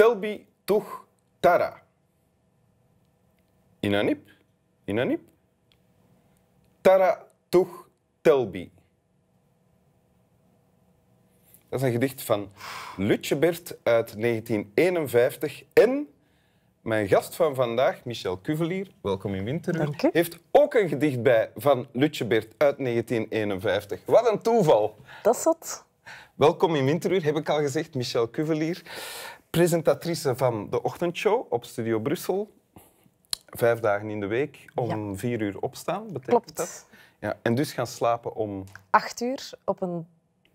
Telbi toch Tara. Inanip, Inanip. Tara toch Telbi. Dat is een gedicht van Lutjebert uit 1951. En mijn gast van vandaag, Michel Cuvelier, welkom in Winteruur, heeft ook een gedicht bij van Lutjebert uit 1951. Wat een toeval. Dat is het. Welkom in Winteruur, heb ik al gezegd, Michel Cuvelier presentatrice van de ochtendshow op Studio Brussel. Vijf dagen in de week om vier uur opstaan, betekent dat? Ja, en dus gaan slapen om... Acht uur op een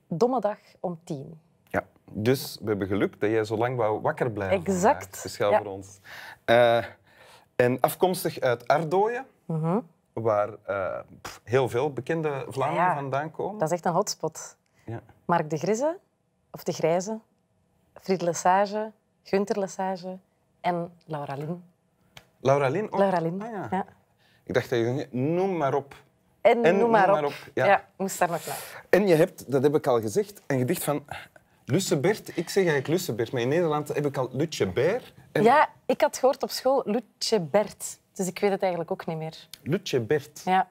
domme dag om tien. Ja, dus we hebben geluk dat jij zo lang wou wakker blijven. Exact. is ja. voor ons. Eh, en afkomstig uit Ardooien, mhm. waar eh, heel veel bekende Vlaanderen vandaan komen. Dat is echt een hotspot. Ja. Mark de Grize, of de Grijze, Fried Lessage, Gunther Lessage en Laura Lin. Laura Lin? Ook? Laura Lin, ah, ja. Ik dacht dat je noem maar op. En, noem, maar, op. Ja. moest daar maar klaar. En je hebt, dat heb ik al gezegd, een gedicht van Lussebert. Ik zeg eigenlijk Lussebert, maar in Nederland heb ik al Lutjebert. En... Ja, ik had gehoord op school Lutjebert. Dus ik weet het eigenlijk ook niet meer. Lutjebert? Ja.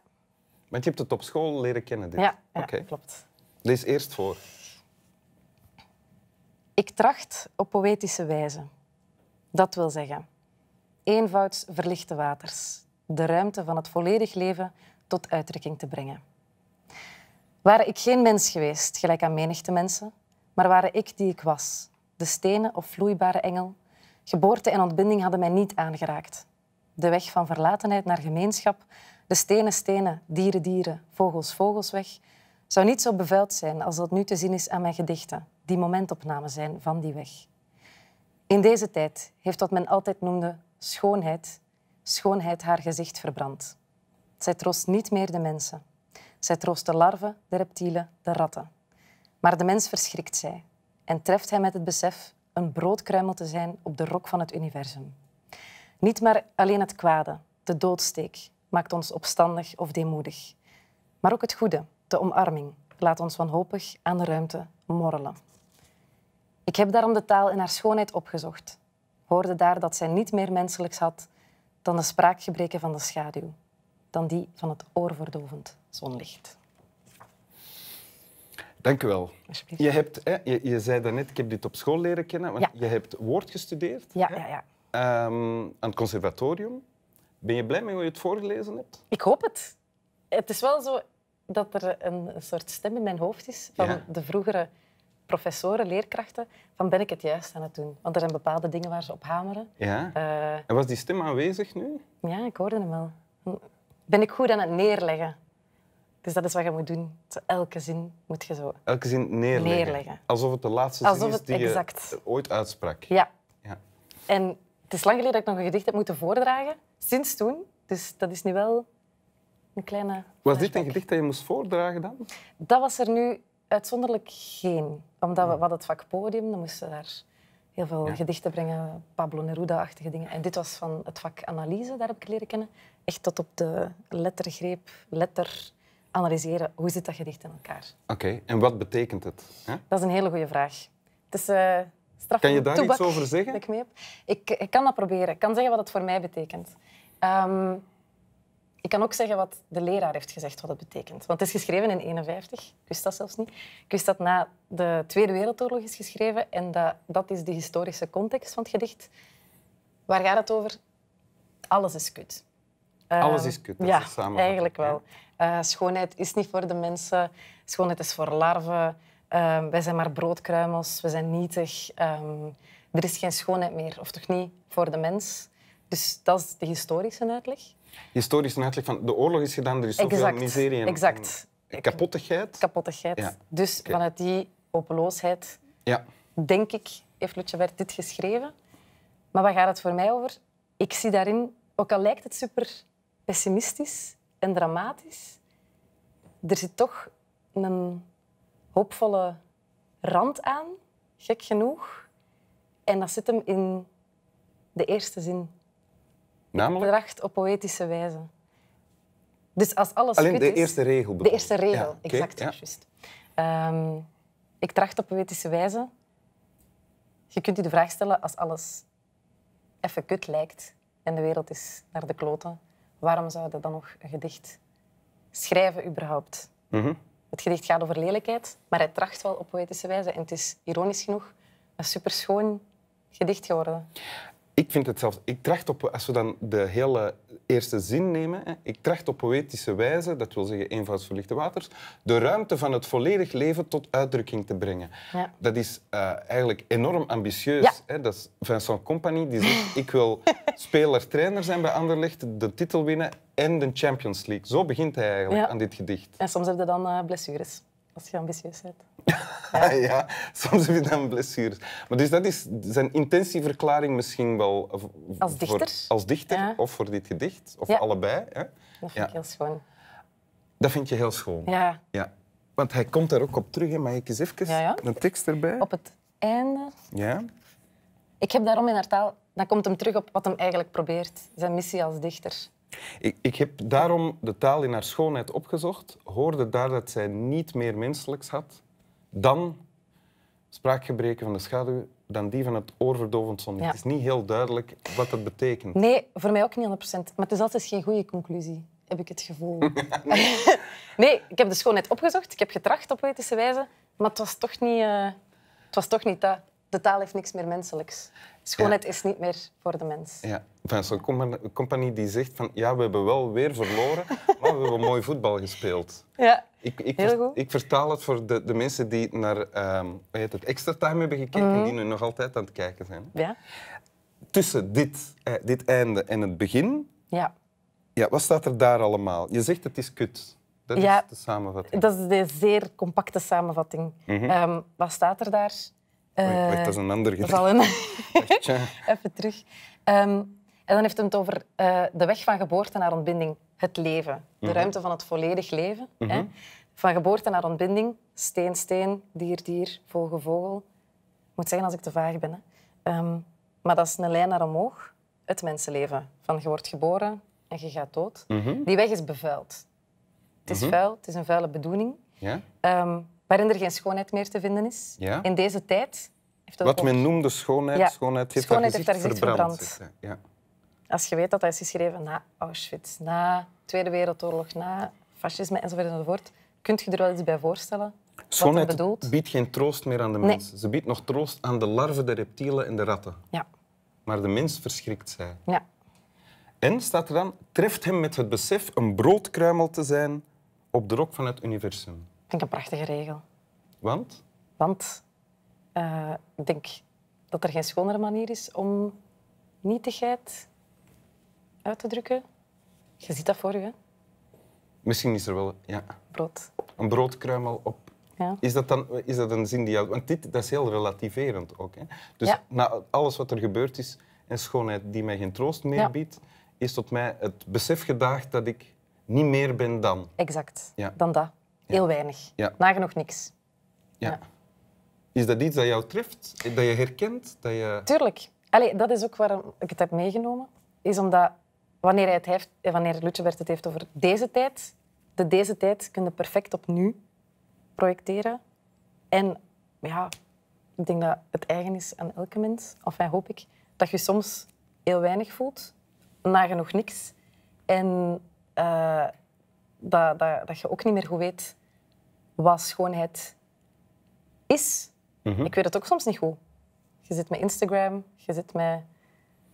Want je hebt het op school leren kennen, Ja, ja klopt. Lees eerst voor. Ik tracht op poëtische wijze. Dat wil zeggen, eenvouds verlichte waters, de ruimte van het volledig leven tot uitdrukking te brengen. Ware ik geen mens geweest, gelijk aan menigte mensen, maar ware ik die ik was, de stenen of vloeibare engel, geboorte en ontbinding hadden mij niet aangeraakt. De weg van verlatenheid naar gemeenschap, de stenen, stenen, dieren, dieren, vogels, vogels weg, zou niet zo bevuild zijn als dat nu te zien is aan mijn gedichten, die momentopnamen zijn van die weg. In deze tijd heeft wat men altijd noemde schoonheid, schoonheid haar gezicht verbrand. Zij troost niet meer de mensen. Zij troost de larven, de reptielen, de ratten. Maar de mens verschrikt zij en treft hij met het besef een broodkruimel te zijn op de rok van het universum. Niet maar alleen het kwade, de doodsteek, maakt ons opstandig of deemoedig, maar ook het goede, de omarming laat ons wanhopig aan de ruimte morrelen. Ik heb daarom de taal in haar schoonheid opgezocht. Hoorde daar dat zij niet meer menselijks had dan de spraakgebreken van de schaduw, dan die van het oorverdovend zonlicht. Dank u wel. Je, hebt, hè, je, je zei daarnet, ik heb dit op school leren kennen, want je hebt woord gestudeerd ja, hè? ja, ja. Ehm, aan het conservatorium. Ben je blij met hoe je het voorgelezen hebt? Ik hoop het. Het is wel zo, dat er een soort stem in mijn hoofd is van de vroegere professoren, leerkrachten, van ben ik het juist aan het doen? Want er zijn bepaalde dingen waar ze op hameren. Ja. Eh, en was die stem aanwezig nu? Ja, ik hoorde hem wel. Ben ik goed aan het neerleggen? Dus dat is wat je moet doen. Elke zin moet je zo... Elke zin neerleggen. neerleggen. Alsof het de laatste zin is die je ooit uitsprak. Ja. ja. En het is lang geleden dat ik nog een gedicht heb moeten voordragen. Sinds toen. Dus dat is nu wel een kleine was dit een gedicht dat je moest voordragen dan? Dat was er nu uitzonderlijk geen. Omdat we, wat hadden het vak podium, dan moesten daar heel veel gedichten brengen, Pablo Neruda-achtige dingen. En dit was van het vak analyse, daar heb ik leren kennen. Echt tot op de lettergreep, letter analyseren. Hoe zit dat gedicht in elkaar? Oké, en wat betekent het? Dat is een hele goede vraag. Het is eh, straf Kan je daar iets over zeggen? Ik, mee Ik, ik, kan dat proberen. Ik kan zeggen wat het voor mij betekent. Ehm, ik kan ook zeggen wat de leraar heeft gezegd wat het betekent. Want het is geschreven in 1951, ik wist dat zelfs niet. Ik wist dat na de Tweede Wereldoorlog is geschreven en dat, dat is de historische context van het gedicht. Waar gaat het over? Alles is kut. Alles ehm, is kut, dat ja, eigenlijk wel. Eh, schoonheid is niet voor de mensen, schoonheid is voor larven. Ehm, wij zijn maar broodkruimels, we zijn nietig. Ehm, er is geen schoonheid meer, of toch niet, voor de mens. Dus dat is de historische uitleg historisch uitleg van de oorlog is gedaan, er is zoveel exact. miserie en, exact. En kapottigheid. Dus vanuit die hopeloosheid, ja. denk ik, heeft werd dit geschreven. Maar waar gaat het voor mij over? Ik zie daarin, ook al lijkt het super pessimistisch en dramatisch, er zit toch een hoopvolle rand aan, gek genoeg. En dat zit hem in de eerste zin. Namelijk? tracht op poëtische wijze. Dus als alles Alleen de eerste regel De eerste regel, exact. Ehm, ik tracht op poëtische wijze. Je kunt je de vraag stellen, als alles even kut lijkt en de wereld is naar de kloten, waarom zou je dan nog een gedicht schrijven überhaupt? Mhm. Het gedicht gaat over lelijkheid, maar hij tracht wel op poëtische wijze. En het is ironisch genoeg een superschoon gedicht geworden ik vind het zelfs, ik tracht op, als we dan de hele eerste zin nemen, ik tracht op poëtische wijze, dat wil zeggen verlichte waters, de ruimte van het volledig leven tot uitdrukking te brengen. Dat is eh, eigenlijk enorm ambitieus. Ja. Hè? Dat is Vincent Company die zegt, ik wil speler-trainer zijn bij Anderlecht, de titel winnen en de Champions League. Zo begint hij eigenlijk aan dit gedicht. En soms heb je dan eh, blessures, als je ambitieus bent. Ja. soms heb je dan blessures. Maar dus dat is zijn intentieverklaring misschien wel... Als dichter. als dichter, of voor dit gedicht, of allebei. Hè? Dat vind ik heel schoon. Dat vind je heel schoon? Ja. ja. Want hij komt daar ook op terug. Hè. Mag ik eens even een tekst erbij? Op het einde. Ja. Ik heb daarom in haar taal... Dan komt hem terug op wat hem eigenlijk probeert. Zijn missie als dichter. Ik, ik, heb daarom de taal in haar schoonheid opgezocht, hoorde daar dat zij niet meer menselijks had, dan spraakgebreken van de schaduw dan die van het oorverdovend zonlicht. Het is niet heel duidelijk wat dat betekent. Nee, voor mij ook niet 100%. Maar het is altijd geen goede conclusie, heb ik het gevoel. nee. ik heb de schoonheid opgezocht. Ik heb getracht op wetensche wijze. Maar het was toch niet, eh, het was toch niet dat de taal heeft niks meer menselijks. Schoonheid is niet meer voor de mens. Ja. Enfin, Zo'n compagnie die zegt van ja, we hebben wel weer verloren, maar we hebben mooi voetbal gespeeld. Ja, ik, ik, heel goed. Ik vertaal het voor de, de mensen die naar um, heet het, extra time hebben gekeken en mhm. die nu nog altijd aan het kijken zijn. Ja. Tussen dit, eh, dit einde en het begin, ja. Ja, wat staat er daar allemaal? Je zegt het is kut. Dat ja, is de samenvatting. Dat is de zeer compacte samenvatting. Mhm. Ehm, wat staat er daar? Eh, dat is een ander gedicht. Even terug. Ehm, en dan heeft hij het over eh, de weg van geboorte naar ontbinding, het leven. De mhm. ruimte van het volledig leven. hè? Mhm. Van geboorte naar ontbinding, steen, steen, dier, dier, vogel, vogel. Ik moet zeggen als ik te vaag ben. Hè. Ehm, maar dat is een lijn naar omhoog, het mensenleven. Van je wordt geboren en je gaat dood. Mhm. Die weg is bevuild. Het is vuil, het is een vuile bedoeling. Ehm, waarin er geen schoonheid meer te vinden is. In deze tijd. Heeft dat Wat men noemde schoonheid, schoonheid heeft schoonheid haar gezicht, verbrand. Als je weet dat dat is geschreven na Auschwitz, na Tweede Wereldoorlog, na fascisme enzovoort, enzovoort kunt je er wel iets bij voorstellen? Schoonheid biedt geen troost meer aan de mens. Ze biedt nog troost aan de larven, de reptielen en de ratten. Ja. Maar de mens verschrikt zij. Ja. En staat er dan, treft hem met het besef een broodkruimel te zijn op de rok van het universum. Vind het een prachtige regel. Want? Want eh, ik denk dat er geen schonere manier is om nietigheid uit te drukken. Je ziet dat voor je. Hè? Misschien is er wel, ja. Brood. Een broodkruimel op. Ja. Is, dat dan, is dat een zin die jou... Want dit dat is heel relativerend ook. Hè? Dus ja. na alles wat er gebeurd is en schoonheid die mij geen troost meer ja. biedt, is tot mij het besef gedaagd dat ik niet meer ben dan. Exact. Dan dat. Heel weinig. Nagenoeg niks. Ja. Is dat iets dat jou treft? Dat je herkent? Dat je... Tuurlijk. Allee, dat is ook waarom ik het heb meegenomen. Is omdat wanneer, hij het heeft, eh, wanneer Lutjebert het heeft over deze tijd, de deze tijd kun je perfect op nu projecteren. En ja, ik denk dat het eigen is aan elke mens, of enfin, hoop ik, dat je soms heel weinig voelt, nagenoeg niks. En dat, dat, dat je ook niet meer goed weet wat schoonheid is. Mhm. Ik weet het ook soms niet goed. Je zit met Instagram, je zit met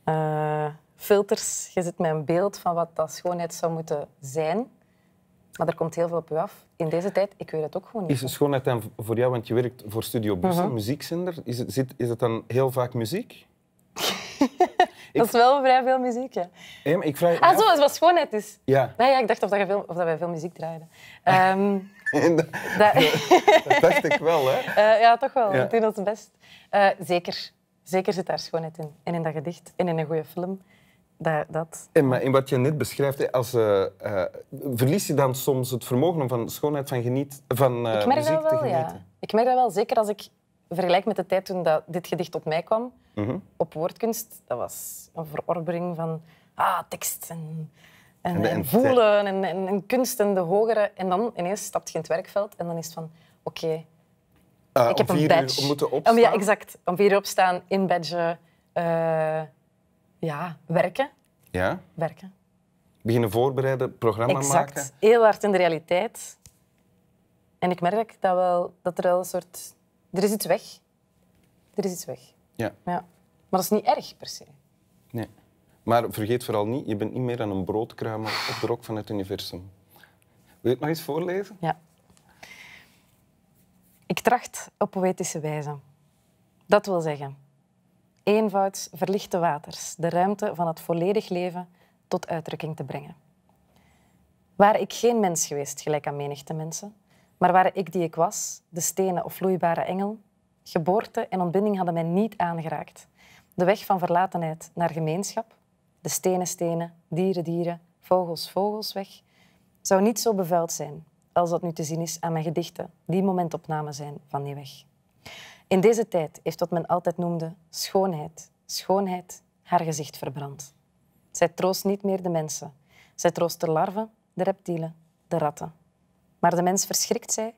eh, filters, je zit met een beeld van wat dat schoonheid zou moeten zijn. Maar er komt heel veel op je af. In deze tijd, ik weet het ook gewoon niet. Is schoonheid dan voor jou, want je werkt voor Studio Brussel, mhm. muziekzender, is het, zit, is het dan heel vaak muziek? Dat is wel vrij veel muziek, Ja, ik vraag ah, zo, het was schoonheid is. Ja. Nee, ja, ik dacht of, dat veel, of dat wij veel muziek draaiden. Ehm, dat, dacht ik wel, hè? Eh, ja, toch wel. Ja. We doen ons best. Eh, zeker. Zeker zit daar schoonheid in. En in dat gedicht en in een goede film. Dat, dat. En, maar in wat je net beschrijft, als, eh, verlies je dan soms het vermogen om van schoonheid van, geniet, van uh, ik merk muziek dat wel, te genieten? Ja. Ik merk dat wel, zeker als ik vergelijk met de tijd toen dat dit gedicht op mij kwam. Mhm. Op woordkunst, dat was een verorbering van ah, tekst en, en, voelen en, en, kunst en de hogere. En dan ineens stapt je in het werkveld en dan is het van oké, ah, ik heb een badge. Uur moeten opstaan? Om, ja, exact. Om vier uur opstaan, in badge, uh, eh, ja, werken. Ja? Werken. Beginnen voorbereiden, programma exact. maken. Heel hard in de realiteit. En ik merk dat, wel, dat er wel een soort... Er is iets weg. Er is iets weg. Ja. Maar dat is niet erg per se. Nee. Maar vergeet vooral niet, je bent niet meer aan een broodkruimel op de rok van het universum. Wil je het nog eens voorlezen? Ja. Ik tracht op poëtische wijze. Dat wil zeggen, eenvouds verlichte waters de ruimte van het volledig leven tot uitdrukking te brengen. Waar ik geen mens geweest, gelijk aan menigte mensen, maar waar ik die ik was, de stenen of vloeibare engel, geboorte en ontbinding hadden mij niet aangeraakt. De weg van verlatenheid naar gemeenschap, de stenen stenen, dieren dieren, vogels vogels weg, zou niet zo bevuild zijn als dat nu te zien is aan mijn gedichten, die momentopnamen zijn van die weg. In deze tijd heeft wat men altijd noemde schoonheid, schoonheid haar gezicht verbrand. Zij troost niet meer de mensen. Zij troost de larven, de reptielen, de ratten. Maar de mens verschrikt zij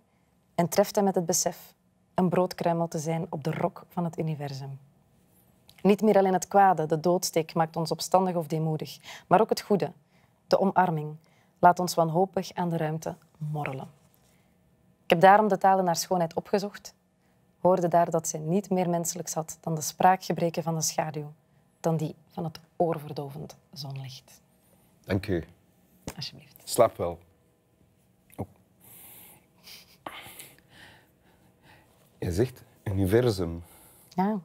en treft hem met het besef een broodkruimel te zijn op de rok van het universum. Niet meer alleen het kwade, de doodsteek maakt ons opstandig of deemoedig, maar ook het goede, de omarming, laat ons wanhopig aan de ruimte morrelen. Ik heb daarom de talen naar schoonheid opgezocht, hoorde daar dat ze niet meer menselijk zat dan de spraakgebreken van de schaduw, dan die van het oorverdovend zonlicht. Dank u. Alsjeblieft. Slaap wel. Je zegt universum. Ja.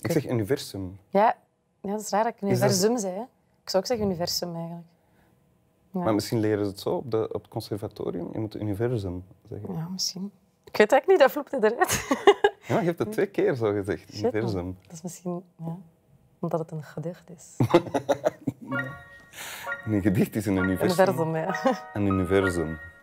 Ik zeg universum. Ja, ja dat is raar dat ik universum dat... zei. Ik zou ook zeggen universum eigenlijk. Ja. Maar misschien leren ze het zo op, de, op het conservatorium. Je moet universum zeggen. Ja, misschien. Ik weet eigenlijk niet, dat vloept eruit. Ja, je hebt het twee keer zo gezegd, universum. Dat is misschien... Ja, omdat het een gedicht is. een gedicht is een universum. Universum, ja. Een universum.